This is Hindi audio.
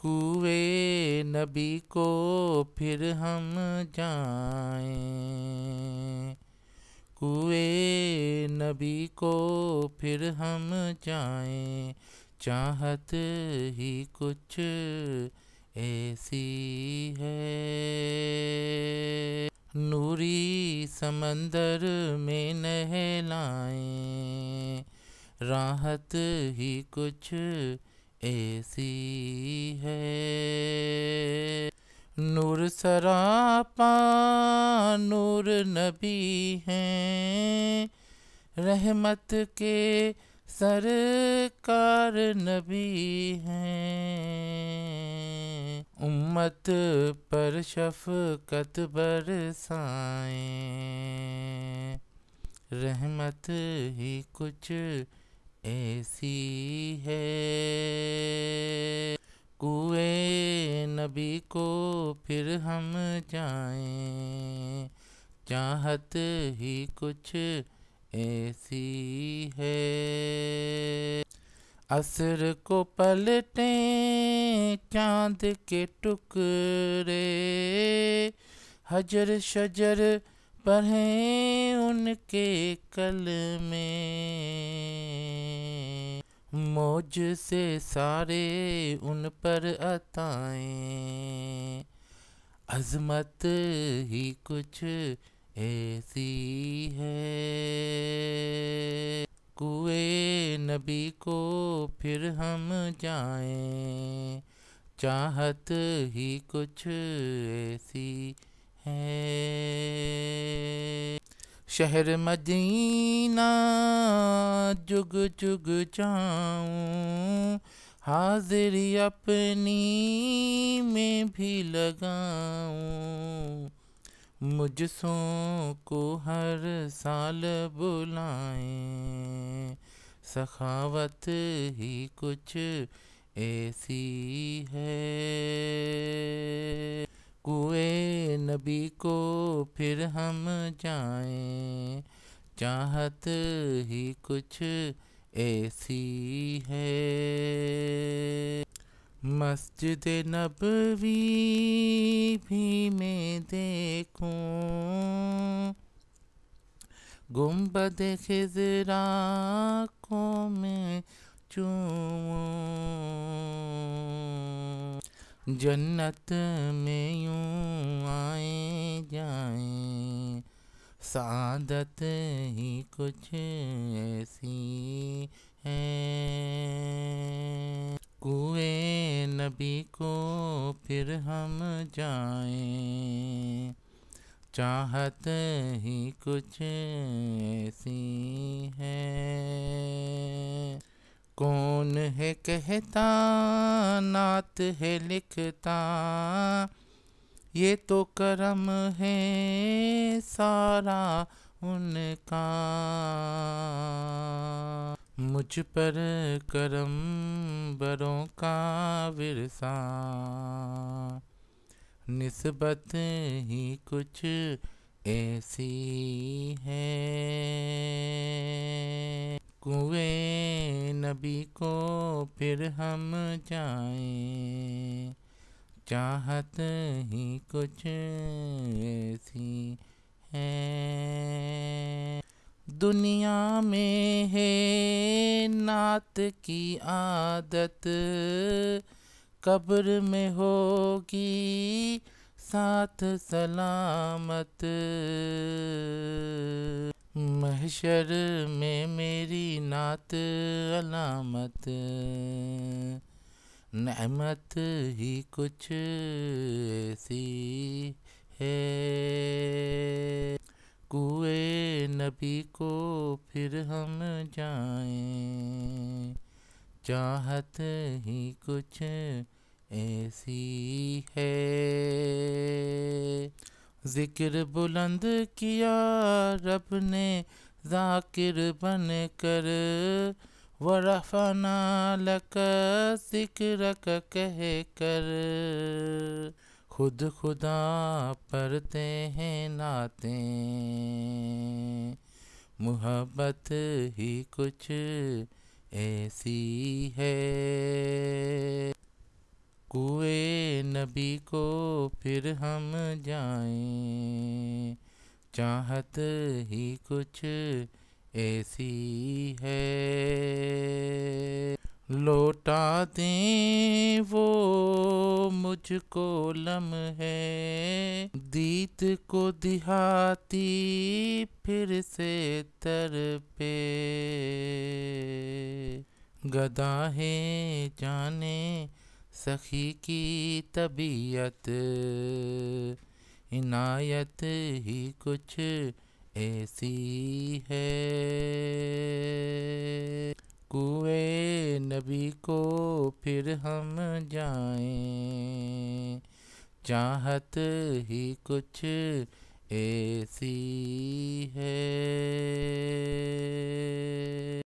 कुए नबी को फिर हम जाए कुए नबी को फिर हम जाए चाहत ही कुछ ऐसी है नूरी समंदर में नहलाएं राहत ही कुछ ऐसी है नूर सरापा नूर नबी हैं रहमत के सरकार नबी हैं उम्मत पर शफकत बरसाएं रहमत ही कुछ ऐसी है कुए नबी को फिर हम जाएं चाहत ही कुछ ऐसी है असर को पलटे चांद के टुकड़े हजर शजर पढ़े उनके कल में मौज से सारे उन पर अताए अजमत ही कुछ ऐसी है कुए नबी को फिर हम जाएं चाहत ही कुछ ऐसी है शहर मदीना जुग जुग जाऊं हाजिरी अपनी में भी लगाऊं मुझसों को हर साल बुलाएं सखावत ही कुछ ऐसी है नबी को फिर हम जाएं चाहत ही कुछ ऐसी है मस्जिद नबवी भी मैं देखूं गुम्बद खिजरा को मैं चूमूं जन्नत में यूं सादत ही कुछ ऐसी है कुएं नबी को फिर हम जाएं चाहत ही कुछ ऐसी है कौन है कहता नात है लिखता ये तो करम है सारा उनका मुझ पर करम बरों का विरसा निस्बत ही कुछ ऐसी है कुएं नबी को फिर हम जाएं चाहत ही कुछ ऐसी है दुनिया में है नात की आदत कब्र में होगी साथ सलामत महशर में मेरी नात अलामत नमत ही कुछ ऐसी है कुए नबी को फिर हम जाएं चाहत ही कुछ ऐसी है जिक्र बुलंद किया रब ने जाकिर बन कर वरफना लक जिक्र कह कर खुद खुदा पढ़ते हैं नाते मोहब्बत ही कुछ ऐसी है कुए नबी को फिर हम जाएं चाहत ही कुछ ऐसी है लौटा दे वो मुझको लम है दीद को दिहाती फिर से तर पे गदा है जाने सखी की तबीयत इनायत ही कुछ ऐसी है कुए नबी को फिर हम जाएं चाहत ही कुछ ऐसी है